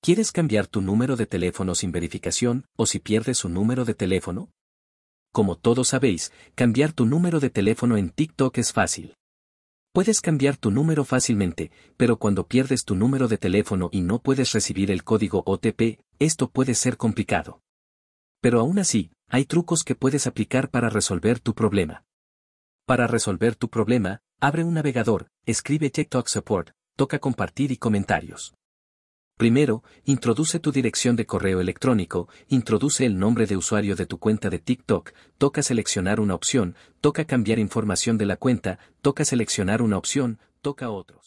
¿Quieres cambiar tu número de teléfono sin verificación o si pierdes su número de teléfono? Como todos sabéis, cambiar tu número de teléfono en TikTok es fácil. Puedes cambiar tu número fácilmente, pero cuando pierdes tu número de teléfono y no puedes recibir el código OTP, esto puede ser complicado. Pero aún así, hay trucos que puedes aplicar para resolver tu problema. Para resolver tu problema, abre un navegador, escribe TikTok Support, toca compartir y comentarios. Primero, introduce tu dirección de correo electrónico, introduce el nombre de usuario de tu cuenta de TikTok, toca seleccionar una opción, toca cambiar información de la cuenta, toca seleccionar una opción, toca otros.